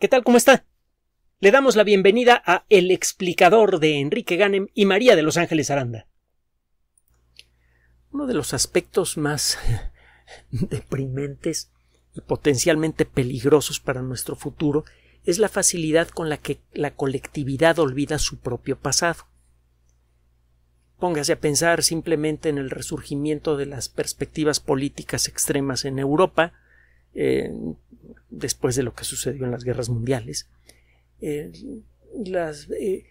¿Qué tal? ¿Cómo está? Le damos la bienvenida a El explicador de Enrique Ganem y María de Los Ángeles Aranda. Uno de los aspectos más deprimentes y potencialmente peligrosos para nuestro futuro es la facilidad con la que la colectividad olvida su propio pasado. Póngase a pensar simplemente en el resurgimiento de las perspectivas políticas extremas en Europa, eh, después de lo que sucedió en las guerras mundiales, eh, eh,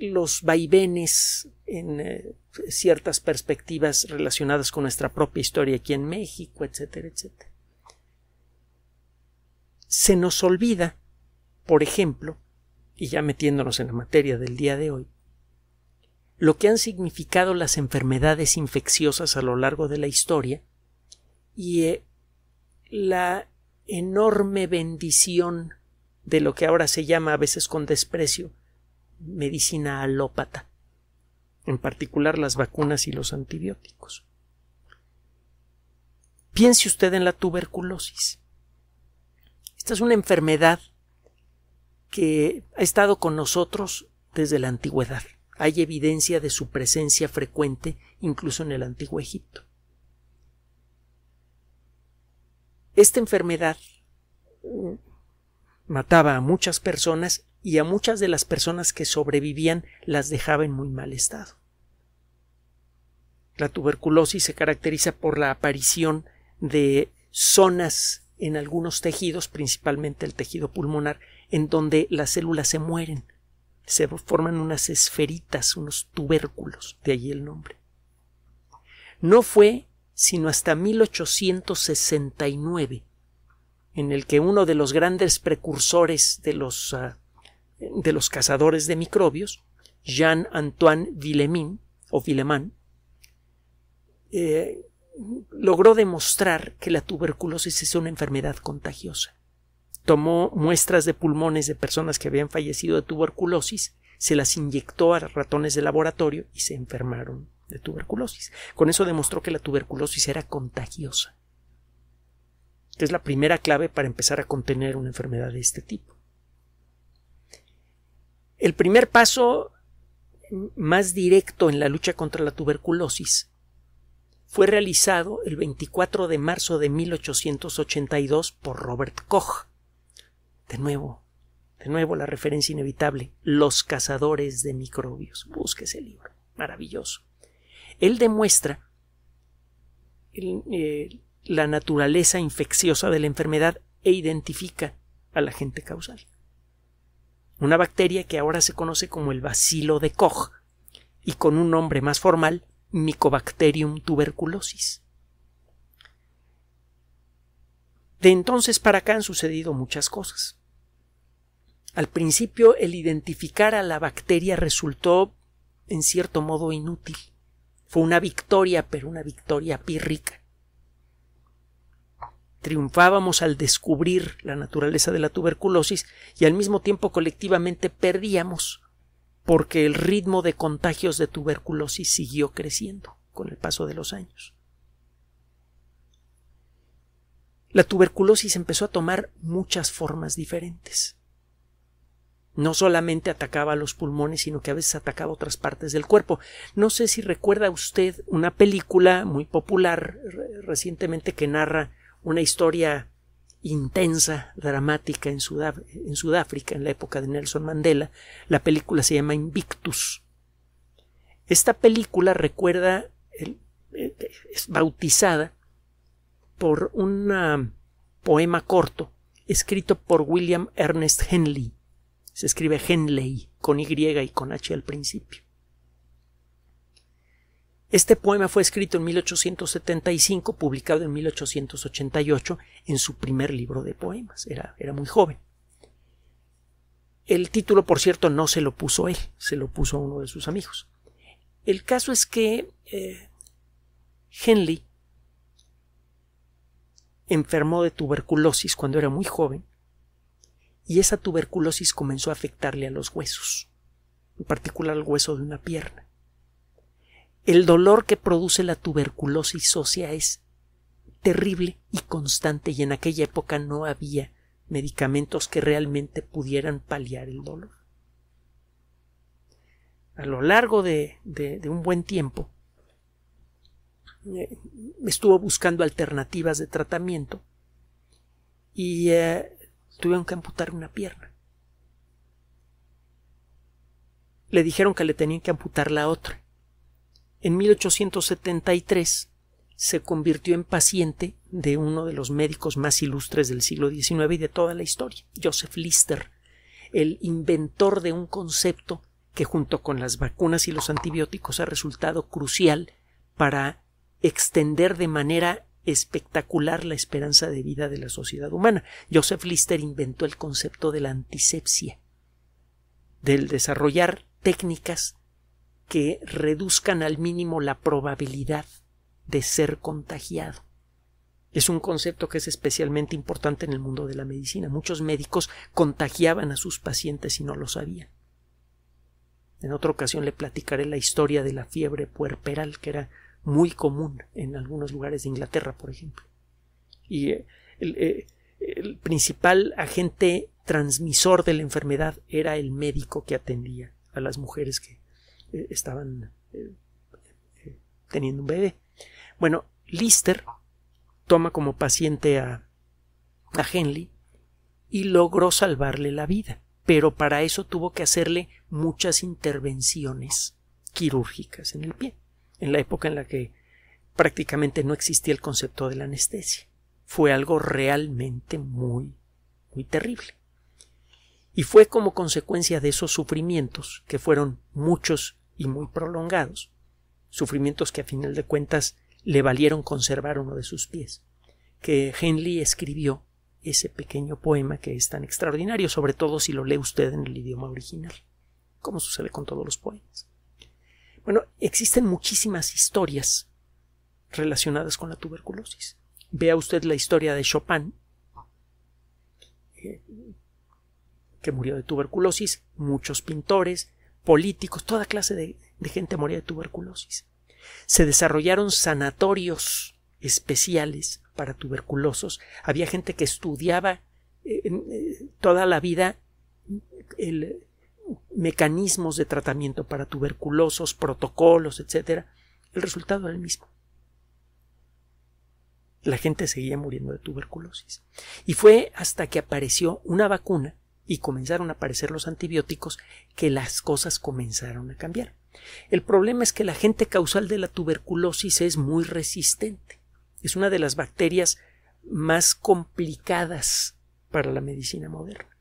los vaivenes en ciertas perspectivas relacionadas con nuestra propia historia aquí en México, etcétera, etcétera. Se nos olvida, por ejemplo, y ya metiéndonos en la materia del día de hoy, lo que han significado las enfermedades infecciosas a lo largo de la historia y la enorme bendición de lo que ahora se llama a veces con desprecio medicina alópata, en particular las vacunas y los antibióticos. Piense usted en la tuberculosis. Esta es una enfermedad que ha estado con nosotros desde la antigüedad. Hay evidencia de su presencia frecuente incluso en el antiguo Egipto. Esta enfermedad mataba a muchas personas y a muchas de las personas que sobrevivían las dejaba en muy mal estado. La tuberculosis se caracteriza por la aparición de zonas en algunos tejidos, principalmente el tejido pulmonar, en donde las células se mueren. Se forman unas esferitas, unos tubérculos, de allí el nombre. No fue sino hasta 1869, en el que uno de los grandes precursores de los, ah, de los cazadores de microbios, Jean-Antoine Villemin, o eh, logró demostrar que la tuberculosis es una enfermedad contagiosa. Tomó muestras de pulmones de personas que habían fallecido de tuberculosis, se las inyectó a ratones de laboratorio y se enfermaron de tuberculosis. Con eso demostró que la tuberculosis era contagiosa. es la primera clave para empezar a contener una enfermedad de este tipo. El primer paso más directo en la lucha contra la tuberculosis fue realizado el 24 de marzo de 1882 por Robert Koch. De nuevo, de nuevo la referencia inevitable, Los cazadores de microbios. Busque el libro, maravilloso. Él demuestra eh, la naturaleza infecciosa de la enfermedad e identifica al agente causal. Una bacteria que ahora se conoce como el bacilo de Koch y con un nombre más formal, Mycobacterium tuberculosis. De entonces para acá han sucedido muchas cosas. Al principio el identificar a la bacteria resultó en cierto modo inútil. Fue una victoria, pero una victoria pírrica. Triunfábamos al descubrir la naturaleza de la tuberculosis y al mismo tiempo colectivamente perdíamos porque el ritmo de contagios de tuberculosis siguió creciendo con el paso de los años. La tuberculosis empezó a tomar muchas formas diferentes no solamente atacaba los pulmones, sino que a veces atacaba otras partes del cuerpo. No sé si recuerda usted una película muy popular recientemente que narra una historia intensa, dramática en, Sudáfrica, en la época de Nelson Mandela. La película se llama Invictus. Esta película recuerda, es bautizada por un poema corto escrito por William Ernest Henley se escribe Henley con Y y con H al principio. Este poema fue escrito en 1875, publicado en 1888 en su primer libro de poemas. Era, era muy joven. El título, por cierto, no se lo puso él, se lo puso uno de sus amigos. El caso es que eh, Henley enfermó de tuberculosis cuando era muy joven y esa tuberculosis comenzó a afectarle a los huesos, en particular al hueso de una pierna. El dolor que produce la tuberculosis ósea es terrible y constante y en aquella época no había medicamentos que realmente pudieran paliar el dolor. A lo largo de, de, un buen tiempo eh, estuvo buscando alternativas de tratamiento y eh, tuvieron que amputar una pierna. Le dijeron que le tenían que amputar la otra. En 1873 se convirtió en paciente de uno de los médicos más ilustres del siglo XIX y de toda la historia, Joseph Lister, el inventor de un concepto que junto con las vacunas y los antibióticos ha resultado crucial para extender de manera espectacular la esperanza de vida de la sociedad humana. Joseph Lister inventó el concepto de la antisepsia, del desarrollar técnicas que reduzcan al mínimo la probabilidad de ser contagiado. Es un concepto que es especialmente importante en el mundo de la medicina. Muchos médicos contagiaban a sus pacientes y no lo sabían. En otra ocasión le platicaré la historia de la fiebre puerperal, que era muy común en algunos lugares de Inglaterra, por ejemplo. Y eh, eh, el, principal agente transmisor de la enfermedad era el médico que atendía a las mujeres que eh, estaban teniendo un bebé. Bueno, Lister toma como paciente a, a Henley y logró salvarle la vida, pero para eso tuvo que hacerle muchas intervenciones quirúrgicas en el pie en la época en la que prácticamente no existía el concepto de la anestesia. Fue algo realmente muy, muy terrible. Y fue como consecuencia de esos sufrimientos, que fueron muchos y muy prolongados, sufrimientos que a final de cuentas le valieron conservar uno de sus pies, que Henley escribió ese pequeño poema que es tan extraordinario, sobre todo si lo lee usted en el idioma original, como sucede con todos los poemas. Bueno, existen muchísimas historias relacionadas con la tuberculosis. Vea usted la historia de Chopin, eh, que murió de tuberculosis, muchos pintores, políticos, toda clase de, gente moría de tuberculosis. Se desarrollaron sanatorios especiales para tuberculosos. Había gente que estudiaba eh, eh, toda la vida el, mecanismos de tratamiento para tuberculosos, protocolos, etc., el resultado era el mismo. La gente seguía muriendo de tuberculosis. Y fue hasta que apareció una vacuna y comenzaron a aparecer los antibióticos que las cosas comenzaron a cambiar. El problema es que la gente causal de la tuberculosis es muy resistente. Es una de las bacterias más complicadas para la medicina moderna.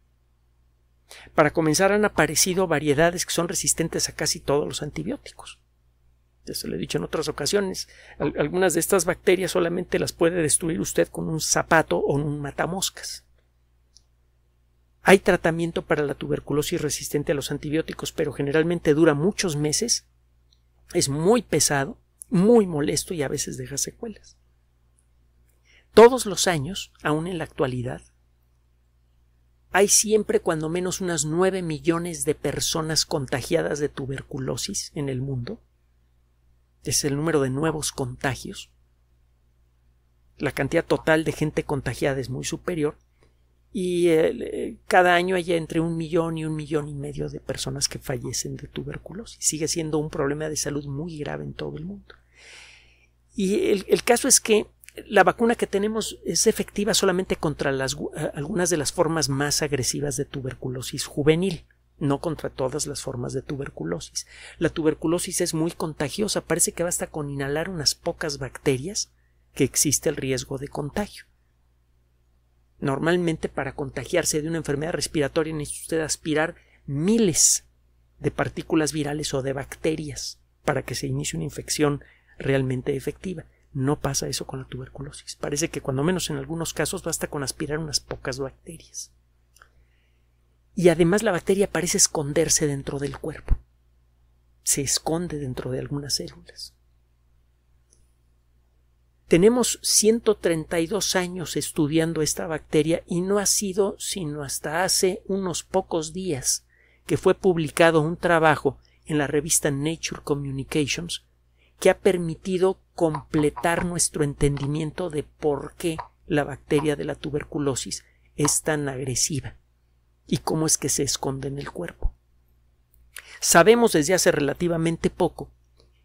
Para comenzar han aparecido variedades que son resistentes a casi todos los antibióticos. se lo he dicho en otras ocasiones. algunas de estas bacterias solamente las puede destruir usted con un zapato o un matamoscas. Hay tratamiento para la tuberculosis resistente a los antibióticos, pero generalmente dura muchos meses, es muy pesado, muy molesto y a veces deja secuelas. Todos los años, aún en la actualidad, hay siempre cuando menos unas 9 millones de personas contagiadas de tuberculosis en el mundo. Es el número de nuevos contagios. La cantidad total de gente contagiada es muy superior. Y eh, cada año hay entre un millón y un millón y medio de personas que fallecen de tuberculosis. Sigue siendo un problema de salud muy grave en todo el mundo. Y el caso es que la vacuna que tenemos es efectiva solamente contra eh, algunas de las formas más agresivas de tuberculosis juvenil, no contra todas las formas de tuberculosis. La tuberculosis es muy contagiosa, parece que basta con inhalar unas pocas bacterias que existe el riesgo de contagio. Normalmente para contagiarse de una enfermedad respiratoria necesita usted aspirar miles de partículas virales o de bacterias para que se inicie una infección realmente efectiva. No pasa eso con la tuberculosis. Parece que cuando menos en algunos casos basta con aspirar unas pocas bacterias. Y además la bacteria parece esconderse dentro del cuerpo. Se esconde dentro de algunas células. Tenemos 132 años estudiando esta bacteria y no ha sido sino hasta hace unos pocos días que fue publicado un trabajo en la revista Nature Communications que ha permitido completar nuestro entendimiento de por qué la bacteria de la tuberculosis es tan agresiva y cómo es que se esconde en el cuerpo. Sabemos desde hace relativamente poco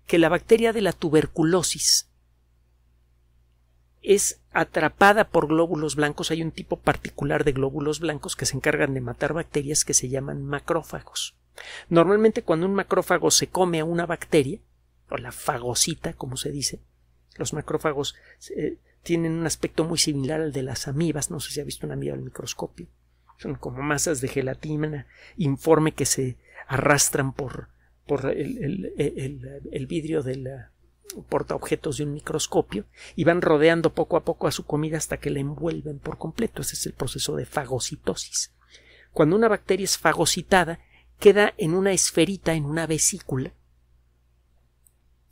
que la bacteria de la tuberculosis es atrapada por glóbulos blancos. Hay un tipo particular de glóbulos blancos que se encargan de matar bacterias que se llaman macrófagos. Normalmente cuando un macrófago se come a una bacteria, o la fagocita, como se dice. Los macrófagos eh, tienen un aspecto muy similar al de las amibas, no sé si ha visto una amiba al microscopio. Son como masas de gelatina informe que se arrastran por, por el, el, el, el vidrio del portaobjetos de un microscopio y van rodeando poco a poco a su comida hasta que la envuelven por completo. Ese es el proceso de fagocitosis. Cuando una bacteria es fagocitada, queda en una esferita, en una vesícula,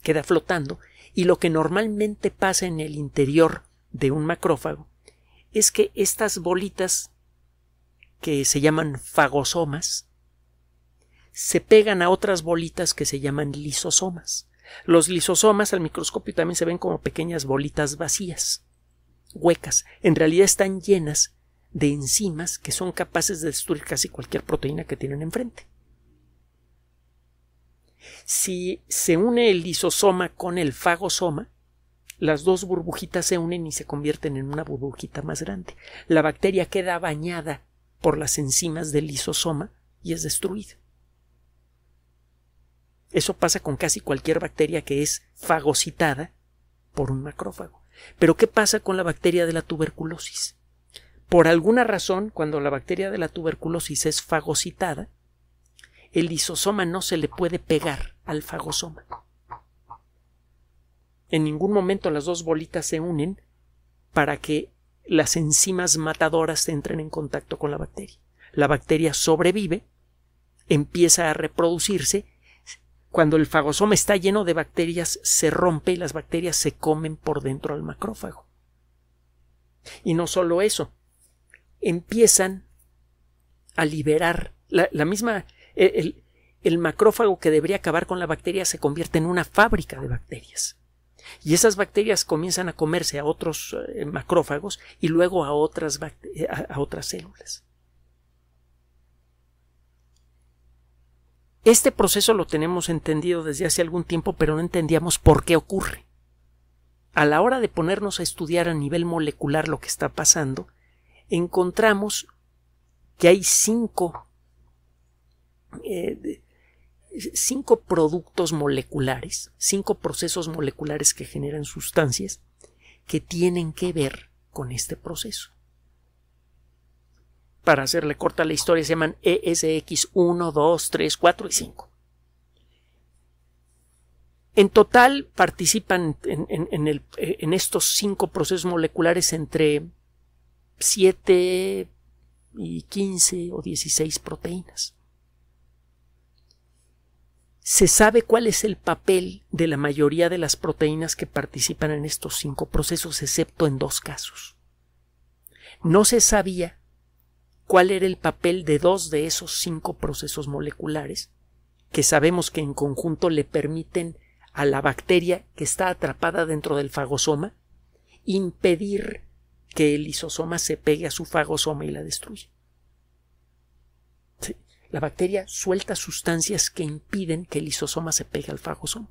queda flotando y lo que normalmente pasa en el interior de un macrófago es que estas bolitas que se llaman fagosomas se pegan a otras bolitas que se llaman lisosomas. Los lisosomas al microscopio también se ven como pequeñas bolitas vacías, huecas. En realidad están llenas de enzimas que son capaces de destruir casi cualquier proteína que tienen enfrente. Si se une el lisosoma con el fagosoma, las dos burbujitas se unen y se convierten en una burbujita más grande. La bacteria queda bañada por las enzimas del lisosoma y es destruida. Eso pasa con casi cualquier bacteria que es fagocitada por un macrófago. Pero ¿qué pasa con la bacteria de la tuberculosis? Por alguna razón, cuando la bacteria de la tuberculosis es fagocitada, el lisosoma no se le puede pegar al fagosoma. En ningún momento las dos bolitas se unen para que las enzimas matadoras entren en contacto con la bacteria. La bacteria sobrevive, empieza a reproducirse. Cuando el fagosoma está lleno de bacterias, se rompe y las bacterias se comen por dentro al macrófago. Y no solo eso, empiezan a liberar la misma el, macrófago que debería acabar con la bacteria se convierte en una fábrica de bacterias. Y esas bacterias comienzan a comerse a otros eh, macrófagos y luego a otras, eh, a otras células. Este proceso lo tenemos entendido desde hace algún tiempo, pero no entendíamos por qué ocurre. A la hora de ponernos a estudiar a nivel molecular lo que está pasando, encontramos que hay cinco eh, cinco productos moleculares, cinco procesos moleculares que generan sustancias que tienen que ver con este proceso. Para hacerle corta la historia, se llaman ESX 1, 2, 3, 4 y 5. En total participan en, en estos cinco procesos moleculares entre 7 y 15 o 16 proteínas se sabe cuál es el papel de la mayoría de las proteínas que participan en estos cinco procesos, excepto en dos casos. No se sabía cuál era el papel de dos de esos cinco procesos moleculares, que sabemos que en conjunto le permiten a la bacteria que está atrapada dentro del fagosoma impedir que el isosoma se pegue a su fagosoma y la destruya la bacteria suelta sustancias que impiden que el lisosoma se pegue al fagosoma.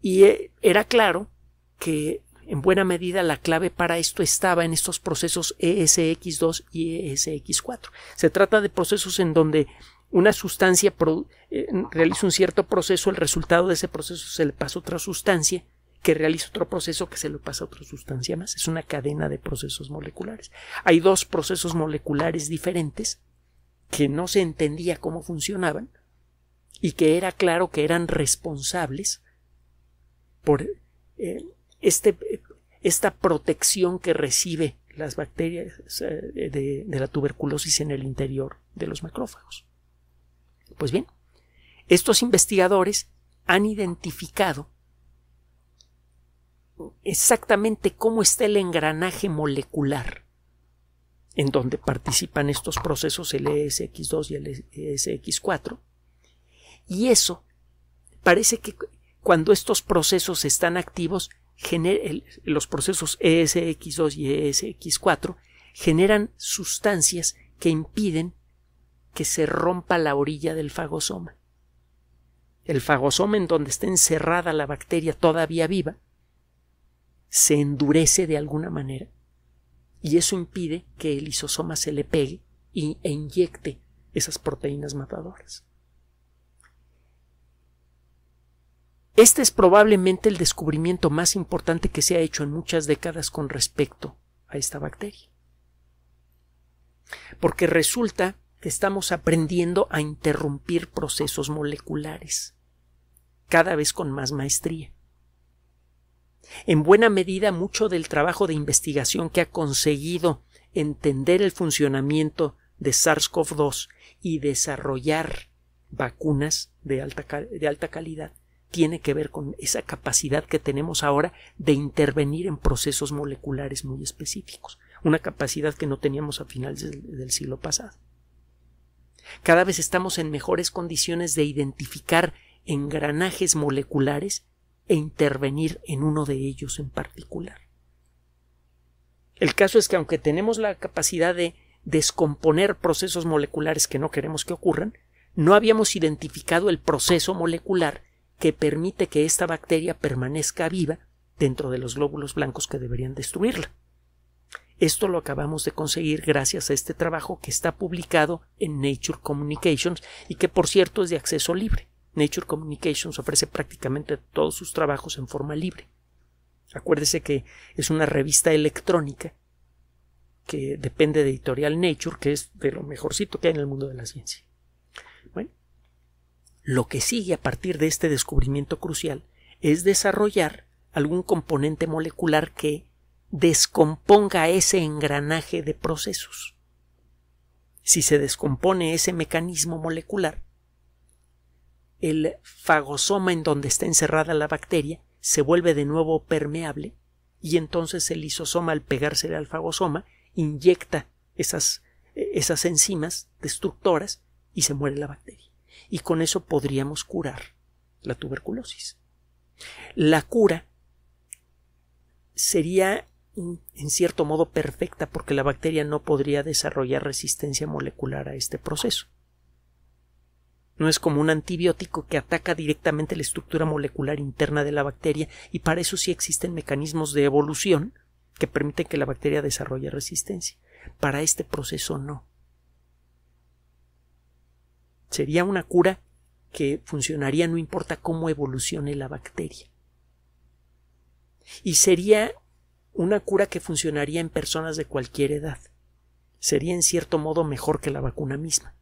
Y eh, era claro que en buena medida la clave para esto estaba en estos procesos ESX2 y ESX4. Se trata de procesos en donde una sustancia eh, realiza un cierto proceso, el resultado de ese proceso se le pasa a otra sustancia que realiza otro proceso que se le pasa a otra sustancia más. Es una cadena de procesos moleculares. Hay dos procesos moleculares diferentes que no se entendía cómo funcionaban y que era claro que eran responsables por eh, este, esta protección que recibe las bacterias eh, de, de la tuberculosis en el interior de los macrófagos. Pues bien, estos investigadores han identificado exactamente cómo está el engranaje molecular en donde participan estos procesos el ESX2 y el ESX4. Y eso parece que cuando estos procesos están activos, los procesos ESX2 y ESX4 generan sustancias que impiden que se rompa la orilla del fagosoma. El fagosoma en donde está encerrada la bacteria todavía viva se endurece de alguna manera y eso impide que el isosoma se le pegue y, e inyecte esas proteínas matadoras. Este es probablemente el descubrimiento más importante que se ha hecho en muchas décadas con respecto a esta bacteria. Porque resulta que estamos aprendiendo a interrumpir procesos moleculares, cada vez con más maestría. En buena medida, mucho del trabajo de investigación que ha conseguido entender el funcionamiento de SARS-CoV-2 y desarrollar vacunas de alta, de alta calidad tiene que ver con esa capacidad que tenemos ahora de intervenir en procesos moleculares muy específicos, una capacidad que no teníamos a finales del siglo pasado. Cada vez estamos en mejores condiciones de identificar engranajes moleculares e intervenir en uno de ellos en particular. El caso es que aunque tenemos la capacidad de descomponer procesos moleculares que no queremos que ocurran, no habíamos identificado el proceso molecular que permite que esta bacteria permanezca viva dentro de los glóbulos blancos que deberían destruirla. Esto lo acabamos de conseguir gracias a este trabajo que está publicado en Nature Communications y que por cierto es de acceso libre. Nature Communications ofrece prácticamente todos sus trabajos en forma libre. Acuérdese que es una revista electrónica que depende de Editorial Nature, que es de lo mejorcito que hay en el mundo de la ciencia. Bueno, lo que sigue a partir de este descubrimiento crucial es desarrollar algún componente molecular que descomponga ese engranaje de procesos. Si se descompone ese mecanismo molecular, el fagosoma en donde está encerrada la bacteria se vuelve de nuevo permeable y entonces el lisosoma al pegarse al fagosoma inyecta esas, esas enzimas destructoras y se muere la bacteria. Y con eso podríamos curar la tuberculosis. La cura sería mm, en cierto modo perfecta porque la bacteria no podría desarrollar resistencia molecular a este proceso. No es como un antibiótico que ataca directamente la estructura molecular interna de la bacteria y para eso sí existen mecanismos de evolución que permiten que la bacteria desarrolle resistencia. Para este proceso no. Sería una cura que funcionaría no importa cómo evolucione la bacteria. Y sería una cura que funcionaría en personas de cualquier edad. Sería en cierto modo mejor que la vacuna misma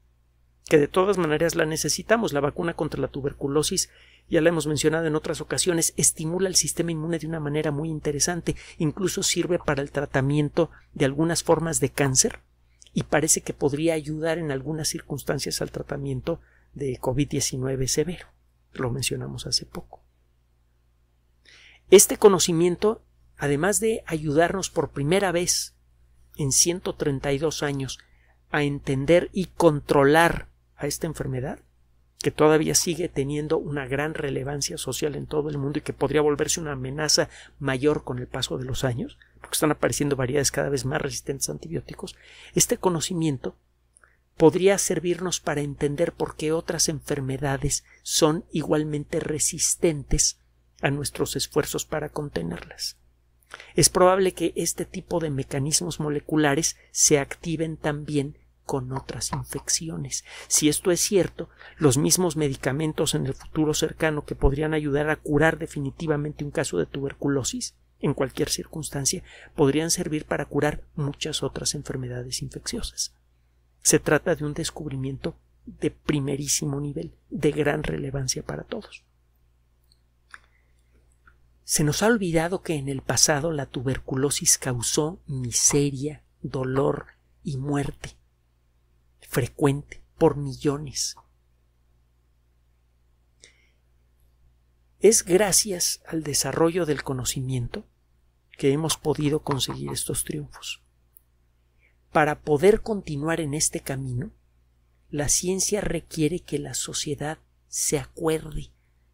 que de todas maneras la necesitamos. La vacuna contra la tuberculosis, ya la hemos mencionado en otras ocasiones, estimula el sistema inmune de una manera muy interesante, incluso sirve para el tratamiento de algunas formas de cáncer y parece que podría ayudar en algunas circunstancias al tratamiento de COVID-19 severo. Lo mencionamos hace poco. Este conocimiento, además de ayudarnos por primera vez en 132 años a entender y controlar a esta enfermedad que todavía sigue teniendo una gran relevancia social en todo el mundo y que podría volverse una amenaza mayor con el paso de los años, porque están apareciendo variedades cada vez más resistentes a antibióticos, este conocimiento podría servirnos para entender por qué otras enfermedades son igualmente resistentes a nuestros esfuerzos para contenerlas. Es probable que este tipo de mecanismos moleculares se activen también con otras infecciones. Si esto es cierto, los mismos medicamentos en el futuro cercano que podrían ayudar a curar definitivamente un caso de tuberculosis, en cualquier circunstancia, podrían servir para curar muchas otras enfermedades infecciosas. Se trata de un descubrimiento de primerísimo nivel, de gran relevancia para todos. Se nos ha olvidado que en el pasado la tuberculosis causó miseria, dolor y muerte frecuente, por millones. Es gracias al desarrollo del conocimiento que hemos podido conseguir estos triunfos. Para poder continuar en este camino, la ciencia requiere que la sociedad se acuerde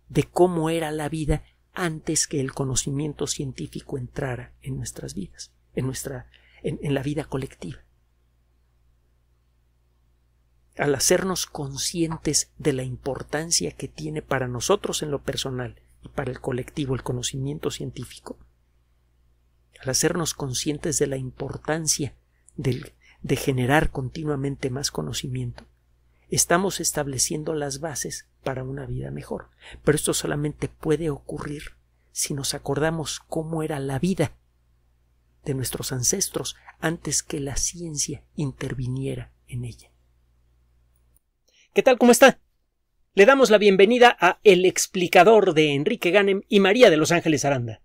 de cómo era la vida antes que el conocimiento científico entrara en nuestras vidas, en, nuestra, en, la vida colectiva al hacernos conscientes de la importancia que tiene para nosotros en lo personal y para el colectivo el conocimiento científico, al hacernos conscientes de la importancia de generar continuamente más conocimiento, estamos estableciendo las bases para una vida mejor. Pero esto solamente puede ocurrir si nos acordamos cómo era la vida de nuestros ancestros antes que la ciencia interviniera en ella. ¿Qué tal? ¿Cómo está? Le damos la bienvenida a El explicador de Enrique Ganem y María de Los Ángeles Aranda.